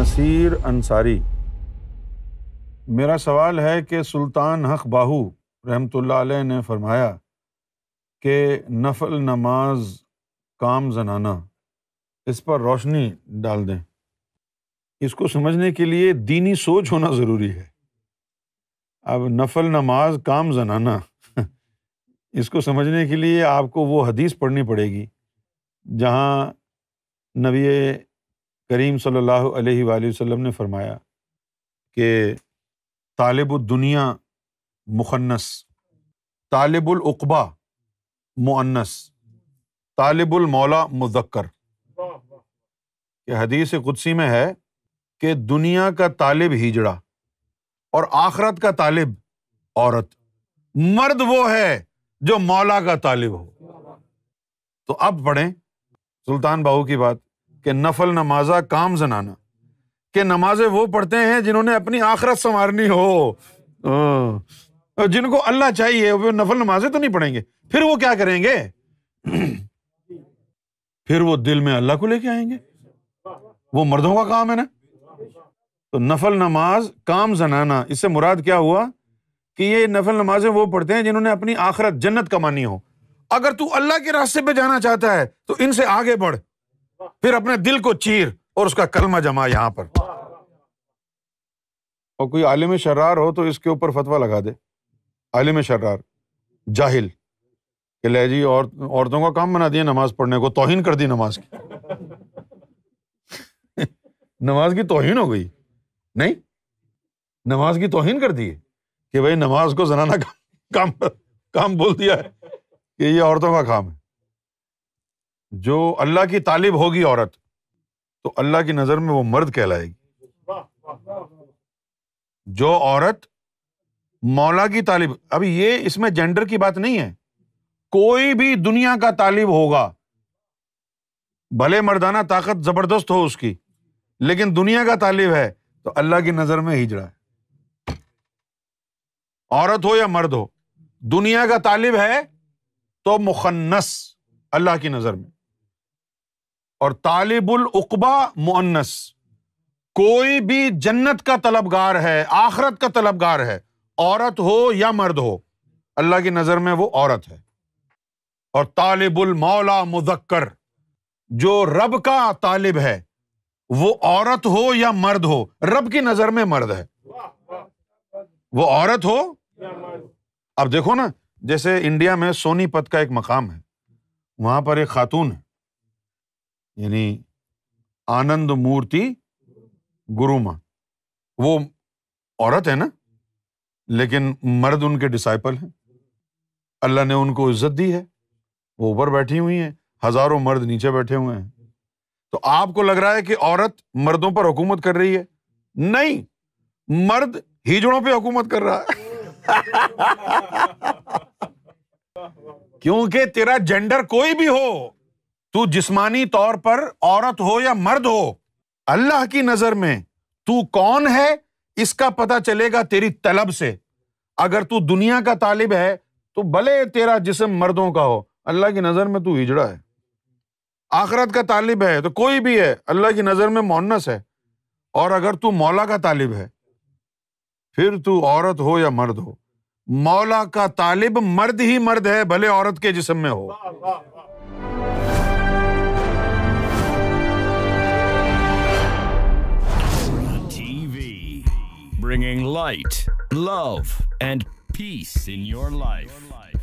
नसीर अंसारी मेरा सवाल है कि सुल्तान हक बाहू रहमत ने फरमाया कि नफल नमाज काम जनाना इस पर रोशनी डाल दें इसको समझने के लिए दीनी सोच होना ज़रूरी है अब नफल नमाज काम जनाना इसको समझने के लिए आपको वो हदीस पढ़नी पड़ेगी जहाँ नबी करीम सल्लल्लाहु अलैहि वसल्लम ने फरमाया कि तालब दुनिया मुखन्नस तालबुलबा मुन्नस तालबुलमौला मुजक्कर कि हदीस कुदसी में है कि दुनिया का तालिब हिजड़ा और आखरत का तालिब औरत मर्द वो है जो मौला का तालिब हो तो अब पढ़ें सुल्तान बाहू की बात कि नफल नमाजा काम जनाना के नमाजे वो पढ़ते हैं जिन्होंने अपनी आखरत संवारनी हो हाँ। जिनको अल्लाह चाहिए वो नफल नमाजे तो नहीं पढ़ेंगे फिर वो क्या करेंगे फिर वो दिल में अल्लाह को लेके आएंगे वो मर्दों का काम है ना तो नफल नमाज काम जनाना इससे मुराद क्या हुआ कि ये नफल नमाजें वो पढ़ते हैं जिन्होंने अपनी आखरत जन्नत कमानी हो अगर तू अल्लाह के रास्ते पे जाना चाहता है तो इनसे आगे बढ़ फिर अपने दिल को चीर और उसका कलमा जमा यहां पर और कोई आलिम शर्रार हो तो इसके ऊपर फतवा लगा दे आलिम शर्रार जाहिल कि ले जी और, औरतों का काम बना दिया नमाज पढ़ने को तोहिन कर दी नमाज की नमाज की तोहिन हो गई नहीं नमाज की तोहिन कर दी कि भाई नमाज को जनाना काम काम, काम बोल दिया है कि ये औरतों का काम है जो अल्लाह की तालिब होगी औरत तो अल्लाह की नज़र में वो मर्द कहलाएगी जो औरत मौला की तालिब अभी ये इसमें जेंडर की बात नहीं है कोई भी दुनिया का तालिब होगा भले मर्दाना ताकत जबरदस्त हो उसकी लेकिन दुनिया का तालिब है तो अल्लाह की नजर में हिजड़ा है औरत हो या मर्द हो दुनिया का तालिब है तो मुखन्नस अल्लाह की नजर में और तालिबुल उकबा मुअन्नस कोई भी जन्नत का तलबगार है आखरत का तलबगार है औरत हो या मर्द हो अल्लाह की नज़र में वो औरत है और तालिबुल मौला मुजक्कर जो रब का तालिब है वो औरत हो या मर्द हो रब की नज़र में मर्द है वो औरत हो अब देखो ना जैसे इंडिया में सोनीपत का एक मकाम है वहां पर एक खातून है यानी आनंद मूर्ति गुरु मां वो औरत है ना लेकिन मर्द उनके डिसाइपल हैं अल्लाह ने उनको इज्जत दी है वो ऊपर बैठी हुई है हजारों मर्द नीचे बैठे हुए हैं तो आपको लग रहा है कि औरत मर्दों पर हुकूमत कर रही है नहीं मर्द हिजड़ों पे हुकूमत कर रहा है क्योंकि तेरा जेंडर कोई भी हो तू जिस्मानी तौर पर औरत हो या मर्द हो अल्लाह की नजर में तू कौन है इसका पता चलेगा तेरी तलब से अगर तू दुनिया का तालिब है तो भले तेरा जिसम मर्दों का हो अल्लाह की नजर में तू हिजड़ा है आखरत का तालिब है तो कोई भी है अल्लाह की नजर में मोनस है और अगर तू मौला का तालिब है फिर तू औरत हो या मर्द हो मौला का तालिब मर्द ही मर्द है भले औरत के जिसम में हो bringing light, love, and peace in your life.